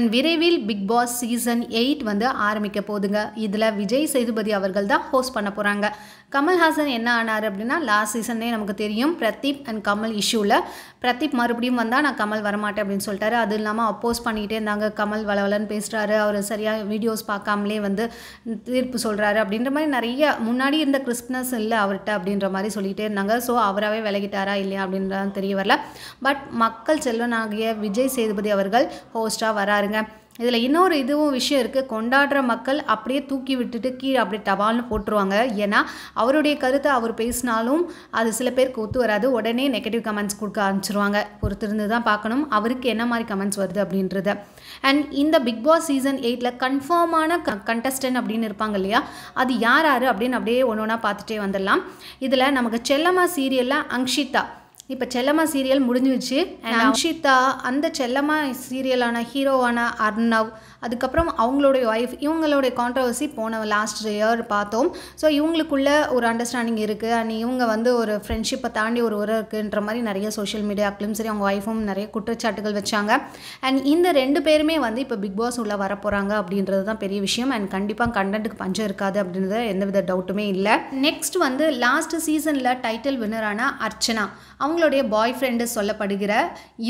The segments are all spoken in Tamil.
அண்ட் விரைவில் பிக் பாஸ் சீசன் எயிட் வந்து ஆரம்பிக்க போகுதுங்க இதில் விஜய் சேதுபதி அவர்கள் தான் ஹோஸ்ட் பண்ண போகிறாங்க கமல்ஹாசன் என்ன ஆனார் அப்படின்னா லாஸ்ட் சீசன்லேயே நமக்கு தெரியும் பிரதீப் அண்ட் கமல் இஷ்யூவில் பிரதீப் மறுபடியும் வந்தால் நான் கமல் வரமாட்டேன் அப்படின்னு சொல்லிட்டாரு அது இல்லாமல் அப்போஸ் பண்ணிக்கிட்டே இருந்தாங்க கமல் வளவலன்னு பேசுகிறாரு அவர் சரியாக வீடியோஸ் பார்க்காமலே வந்து தீர்ப்பு சொல்கிறாரு அப்படின்ற மாதிரி நிறைய முன்னாடி இருந்த கிறிஸ்மஸ் இல்லை அவர்கிட்ட அப்படின்ற மாதிரி சொல்லிகிட்டே இருந்தாங்க ஸோ அவராகவே விலகிட்டாரா இல்லையா அப்படின்றதான் தெரிய வரல பட் மக்கள் செல்வனாகிய விஜய் சேதுபதி அவர்கள் ஹோஸ்ட்டாக வராருங்க இதில் இன்னொரு இதுவும் விஷயம் இருக்குது கொண்டாடுற மக்கள் அப்படியே தூக்கி விட்டுட்டு கீழே அப்படியே டவால்னு போட்டுருவாங்க ஏன்னா அவருடைய கருத்தை அவர் பேசினாலும் அது சில பேருக்கு ஒத்து வராது உடனே நெகட்டிவ் கமெண்ட்ஸ் கொடுக்க ஆரம்பிச்சிருவாங்க பொறுத்திருந்து தான் பார்க்கணும் அவருக்கு என்ன மாதிரி கமெண்ட்ஸ் வருது அப்படின்றத அண்ட் இந்த பிக் பாஸ் சீசன் எயிட்டில் கன்ஃபார்மான க கண்டஸ்டன்ட் அப்படின்னு இருப்பாங்க இல்லையா அது யார் யார் அப்படின்னு அப்படியே ஒன்று ஒன்றா பார்த்துட்டே வந்துடலாம் இதில் நமக்கு செல்லம்மா சீரியலில் அங்ஷிதா இப்போ செல்லம்மா சீரியல் முடிஞ்சிருச்சு அண்ட் அந்த செல்லம்மா சீரியலான ஹீரோவான அர்ணவ் அதுக்கப்புறம் அவங்களுடைய ஒய்ஃப் இவங்களுடைய கான்ட்ரவர்சி போன லாஸ்ட் இயர் பார்த்தோம் ஸோ இவங்களுக்குள்ள ஒரு அண்டர்ஸ்டாண்டிங் இருக்குது அண்ட் இவங்க வந்து ஒரு ஃப்ரெண்ட்ஷிப்பை தாண்டி ஒரு உரம் இருக்குன்ற மாதிரி நிறைய சோஷியல் மீடியாக்களும் சரி அவங்க ஒய்ஃபும் நிறைய குற்றச்சாட்டுகள் வச்சாங்க அண்ட் இந்த ரெண்டு பேருமே வந்து இப்போ பிக் பாஸ் உள்ளே வரப்போகிறாங்க அப்படின்றது தான் பெரிய விஷயம் அண்ட் கண்டிப்பாக கண்டென்ட்டுக்கு பஞ்சம் இருக்காது அப்படின்றது எந்தவித டவுட்டுமே இல்லை நெக்ஸ்ட் வந்து லாஸ்ட் சீசனில் டைட்டில் வின்னரான அர்ச்சனா அவங்களுடைய பாய் ஃப்ரெண்டு சொல்லப்படுகிற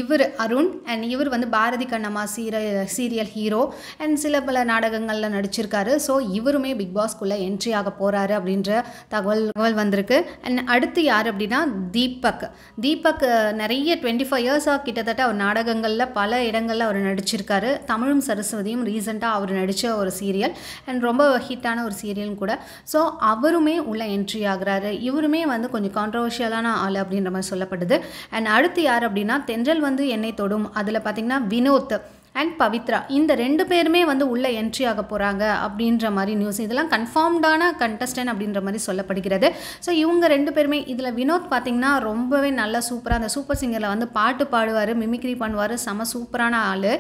இவர் அருண் அண்ட் இவர் வந்து பாரதி கண்ணம்மா சீர சீரியல் ஹீரோ அண்ட் சில பல நாடகங்களில் நடிச்சிருக்காரு ஸோ இவருமே பிக் பாஸ்க்குள்ளே என்ட்ரி ஆக போகிறாரு அப்படின்ற தகவல் தகவல் வந்திருக்கு அண்ட் அடுத்து யார் அப்படின்னா தீபக் தீபக் நிறைய டுவெண்ட்டி ஃபைவ் இயர்ஸாக கிட்டத்தட்ட அவர் நாடகங்களில் பல இடங்களில் அவர் நடிச்சிருக்காரு தமிழும் சரஸ்வதியும் ரீசெண்டாக அவர் நடித்த ஒரு சீரியல் அண்ட் ரொம்ப ஹிட்டான ஒரு சீரியலும் கூட ஸோ அவருமே உள்ள என்ட்ரி ஆகிறாரு இவருமே வந்து கொஞ்சம் கான்ட்ரவர்ஷியலான ஆள் அப்படின்ற மாதிரி சொல்லப்படுது அண்ட் அடுத்து யார் அப்படின்னா தென்றல் வந்து என்னை தொடும் அதில் பார்த்தீங்கன்னா வினோத் அண்ட் பவித்ரா இந்த ரெண்டு பேருமே வந்து உள்ளே என்ட்ரி ஆக போகிறாங்க அப்படின்ற மாதிரி நியூஸ் இதெல்லாம் கன்ஃபார்ம்டான கண்டஸ்டன்ட் அப்படின்ற மாதிரி சொல்லப்படுகிறது ஸோ இவங்க ரெண்டு பேருமே இதில் வினோத் பார்த்திங்கன்னா ரொம்பவே நல்லா சூப்பராக அந்த சூப்பர் சிங்கரில் வந்து பாட்டு பாடுவார் மிமிக்ரி பண்ணுவார் செம சூப்பரான ஆள்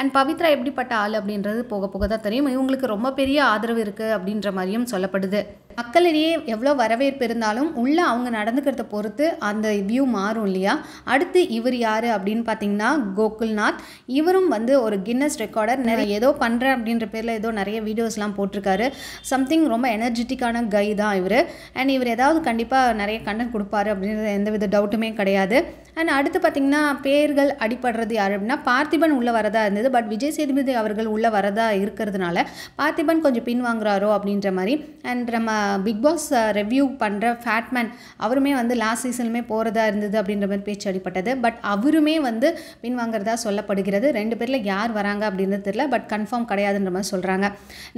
அண்ட் பவித்ரா எப்படிப்பட்ட ஆள் அப்படின்றது போக போக தான் தெரியும் இவங்களுக்கு ரொம்ப பெரிய ஆதரவு இருக்குது அப்படின்ற மாதிரியும் சொல்லப்படுது மக்களிடையே எவ்வளோ வரவேற்பு இருந்தாலும் உள்ளே அவங்க நடந்துக்கிறத பொறுத்து அந்த வியூ மாறும் இல்லையா அடுத்து இவர் யார் அப்படின்னு பார்த்தீங்கன்னா கோகுல்நாத் இவரும் வந்து ஒரு கின்னஸ் ரெக்கார்டர் நிறைய ஏதோ பண்ணுறேன் அப்படின்ற பேரில் ஏதோ நிறைய வீடியோஸ்லாம் போட்டிருக்காரு சம்திங் ரொம்ப எனர்ஜெட்டிக்கான கை தான் இவர் அண்ட் இவர் ஏதாவது கண்டிப்பாக நிறைய கண்டென்ட் கொடுப்பாரு அப்படின்றது எந்தவித டவுட்டுமே கிடையாது அண்ட் அடுத்து பார்த்திங்கன்னா பேர்கள் அடிப்படுறது யார் அப்படின்னா பார்த்திபன் உள்ளே வரதா இருந்தது பட் விஜய் சேதுபதி அவர்கள் உள்ளே வரதா இருக்கிறதுனால பார்த்திபன் கொஞ்சம் பின்வாங்குறாரோ அப்படின்ற மாதிரி அண்ட் நம்ம பிக் பாஸ் ரெவ்யூ பண்ணுற ஃபேட்மேன் அவருமே வந்து லாஸ்ட் சீசனுமே போகிறதா இருந்தது அப்படின்ற மாதிரி பேச்சு அடிப்பட்டது பட் அவருமே வந்து பின்வாங்கிறதா சொல்லப்படுகிறது ரெண்டு பேரில் யார் வராங்க அப்படின்றது தெரியல பட் கன்ஃபார்ம் கிடையாதுன்ற மாதிரி சொல்கிறாங்க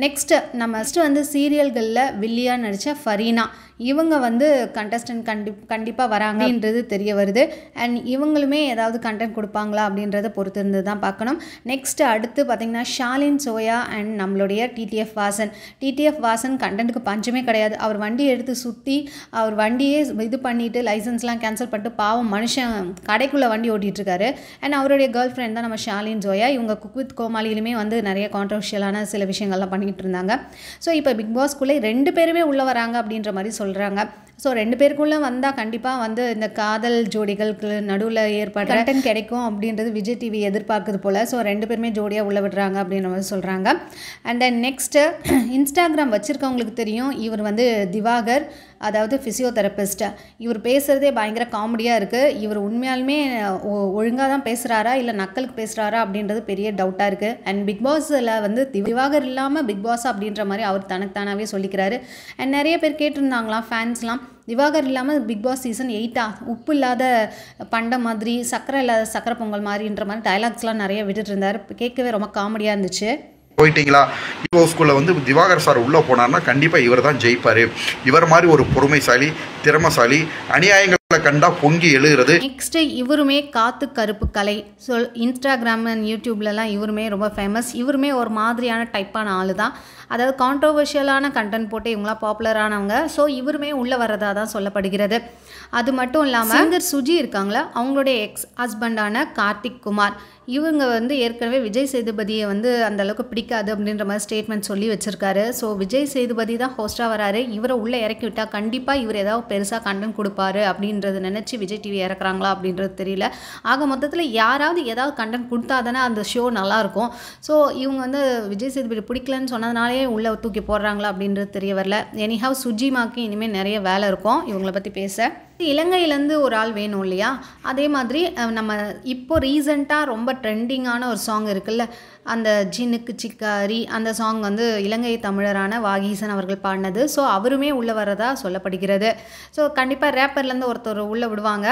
நெக்ஸ்ட்டு நம்ம ஃபஸ்ட்டு வந்து சீரியல்களில் வில்லியாக நடித்த ஃபரீனா இவங்க வந்து கண்டஸ்டன்ட் கண்டி கண்டிப்பாக வராங்கன்றது தெரிய வருது அண்ட் இவங்களுமே ஏதாவது கண்டென்ட் கொடுப்பாங்களா அப்படின்றத பொறுத்து இருந்து தான் பார்க்கணும் நெக்ஸ்ட்டு அடுத்து பார்த்திங்கன்னா ஷாலின் சோயா அண்ட் நம்மளுடைய டிடிஎஃப் வாசன் டிடிஎஃப் வாசன் கண்டென்ட்டுக்கு பஞ்சமே கிடையாது அவர் வண்டியை எடுத்து சுற்றி அவர் வண்டியே இது பண்ணிவிட்டு லைசன்ஸ்லாம் கேன்சல் பண்ணிட்டு பாவம் மனுஷன் கடைக்குள்ளே வண்டி ஓட்டிகிட்ருக்காரு அண்ட் அவருடைய கேர்ள் ஃப்ரெண்ட் தான் நம்ம ஷாலின் ஜோயா இவங்க குக் வித் கோமாளியிலுமே வந்து நிறைய கான்ட்ரவர்ஷியலான சில விஷயங்கள்லாம் பண்ணிகிட்டு இருந்தாங்க ஸோ இப்போ பிக் பாஸ்க்குள்ளே ரெண்டு பேருமே உள்ளே வராங்க அப்படின்ற மாதிரி சொல்கிறாங்க ஸோ ரெண்டு பேருக்குள்ளே வந்தால் கண்டிப்பாக வந்து இந்த காதல் ஜோடிகளுக்கு நடுவில் ஏற்பட்ட கட்டன் கிடைக்கும் அப்படின்றது விஜய் டிவி எதிர்பார்க்குது போல் ஸோ ரெண்டு பேருமே ஜோடியாக உள்ள விடுறாங்க அப்படின்ற மாதிரி சொல்கிறாங்க அண்ட் தென் நெக்ஸ்ட்டு இன்ஸ்டாகிராம் வச்சுருக்கவங்களுக்கு தெரியும் இவர் வந்து திவாகர் அதாவது ஃபிசியோதெரபிஸ்ட் இவர் பேசுகிறதே பயங்கர காமெடியாக இருக்குது இவர் உண்மையாலுமே ஒழுங்காக தான் பேசுகிறாரா இல்லை நக்கலுக்கு பேசுகிறாரா அப்படின்றது பெரிய டவுட்டாக இருக்குது அண்ட் பிக் பாஸில் வந்து திவாகர் இல்லாமல் பிக் பாஸ் அப்படின்ற மாதிரி அவர் தனக்குத்தானாவே சொல்லிக்கிறாரு அண்ட் நிறைய பேர் கேட்டிருந்தாங்களாம் ஃபேன்ஸ்லாம் திவாகர் இல்லாமல் பிக் பாஸ் சீசன் எயிட்டா உப்பு இல்லாத பண்டை மாதிரி சக்கரை இல்லாத சக்கரை பொங்கல் மாதிரின்ற மாதிரி டைலாக்ஸ்லாம் நிறைய விட்டுட்டு இருந்தார் கேட்கவே ரொம்ப காமெடியாக இருந்துச்சு போயிட்டீங்களா ஈவோ ஸ்கூலில் வந்து திவாகர் சார் உள்ளே போனார்னா கண்டிப்பாக இவர் தான் ஜெயிப்பார் இவர் மாதிரி ஒரு பொறுமைசாலி திறமசாலி அநியாயங்கள் கண்டா பொங்கி எழுகிறது நெக்ஸ்ட் இவருமே காத்து கருப்பு கலை ஸோ இன்ஸ்டாகிராம் அண்ட் யூடியூப்லலாம் இவருமே ரொம்ப ஃபேமஸ் இவருமே ஒரு மாதிரியான டைப்பான ஆள் தான் அதாவது கான்ட்ரவர்ஷியலான கண்டென்ட் போட்டு இவங்களாம் பாப்புலரானவங்க ஸோ இவருமே உள்ளே வர்றதா தான் சொல்லப்படுகிறது அது மட்டும் இல்லாமல் சிங்கர் சுஜி இருக்காங்களா அவங்களுடைய எக்ஸ் ஹஸ்பண்டான கார்த்திக் குமார் இவங்க வந்து ஏற்கனவே விஜய் சேதுபதியை வந்து அந்தளவுக்கு பிடிக்காது அப்படின்ற மாதிரி ஸ்டேட்மெண்ட் சொல்லி வச்சுருக்காரு ஸோ விஜய் சேதுபதி தான் ஹோஸ்ட்டாக வராரு இவரை உள்ளே இறக்கி விட்டால் கண்டிப்பாக இவர் ஏதாவது பெருசாக கண்டென்ட் கொடுப்பாரு அப்படின்ற அப்படிங்கிறத நினச்சி விஜய் டிவி இறக்குறாங்களா அப்படின்றது தெரியல ஆக மொத்தத்தில் யாராவது ஏதாவது கண்டென்ட் கொடுத்தா தானே அந்த ஷோ நல்லாயிருக்கும் ஸோ இவங்க வந்து விஜய் சேதுபதி பிடிக்கலன்னு சொன்னதுனாலே உள்ளே தூக்கி போடுறாங்களா அப்படின்றது தெரிய வரல எனிஹாவ் சுஜிமாக்கு இனிமேல் நிறைய வேலை இருக்கும் இவங்களை பற்றி பேச இலங்கையிலேருந்து ஒரு ஆள் வேணும் இல்லையா அதே மாதிரி நம்ம இப்போ ரீசெண்டாக ரொம்ப ட்ரெண்டிங்கான ஒரு சாங் இருக்குல்ல அந்த ஜின்னுக்கு சிக்காரி அந்த சாங் வந்து இலங்கை தமிழரான வாகீசன் அவர்கள் பாடினது ஸோ அவருமே உள்ளே வரதா சொல்லப்படுகிறது ஸோ கண்டிப்பாக ரேப்பர்லேருந்து ஒருத்தர் உள்ளே விடுவாங்க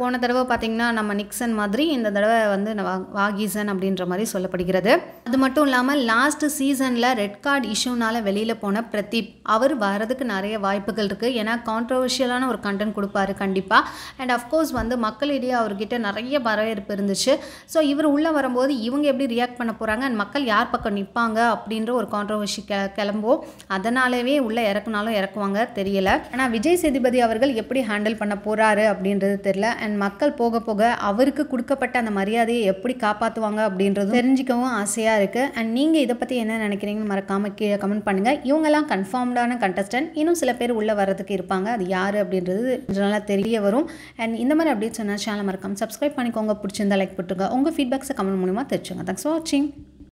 போன தடவை பார்த்திங்கன்னா நம்ம நிக்சன் மாதிரி இந்த தடவை வந்து வாகீசன் அப்படின்ற மாதிரி சொல்லப்படுகிறது அது மட்டும் இல்லாமல் லாஸ்ட் சீசனில் ரெட் கார்டு இஷ்யூனால் வெளியில் போன பிரதீப் அவர் வர்றதுக்கு நிறைய வாய்ப்புகள் இருக்குது ஏன்னா கான்ட்ரவர்ஷியலான ஒரு கண்டென்ட் கொடுக்கும் கொடுப்பார் கண்டிப்பாக அண்ட் அஃப்கோர்ஸ் வந்து மக்களிடையே அவர்கிட்ட நிறைய வரவேற்பு இருந்துச்சு ஸோ இவர் உள்ளே வரும்போது இவங்க எப்படி ரியாக்ட் பண்ண போகிறாங்க அண்ட் மக்கள் யார் பக்கம் நிற்பாங்க அப்படின்ற ஒரு கான்ட்ரவர்ஷி கிளம்புவோம் கிளம்போ அதனாலேயே உள்ளே இறக்குனாலும் இறக்குவாங்க தெரியல ஆனால் விஜய் சேதுபதி அவர்கள் எப்படி ஹேண்டில் பண்ண போகிறாரு அப்படின்றது தெரியல அண்ட் மக்கள் போக போக அவருக்கு கொடுக்கப்பட்ட அந்த மரியாதையை எப்படி காப்பாற்றுவாங்க அப்படின்றது தெரிஞ்சிக்கவும் ஆசையாக இருக்குது அண்ட் நீங்கள் இதை பற்றி என்ன நினைக்கிறீங்கன்னு மறக்காமல் கீழே கமெண்ட் பண்ணுங்கள் இவங்கெல்லாம் கன்ஃபார்ம்டான கண்டஸ்டன்ட் இன்னும் சில பேர் உள்ளே வர்றதுக்கு இருப்பாங்க அது யார் அப்படின்றது நல்லா தெரிய வரும் அண்ட் இந்த மாதிரி அப்டேட்ஸ் என்ன சேனல் மறக்காமல் சப்ஸ்கிரைப் பண்ணிக்கோங்க பிடிச்சிருந்தா லைக் போட்டுருங்க உங்கள் ஃபீட்பேக்ஸை கமெண்ட் மூலிமா தெரிஞ்சுங்க தேங்க்ஸ் ஃபார் வாட்சிங்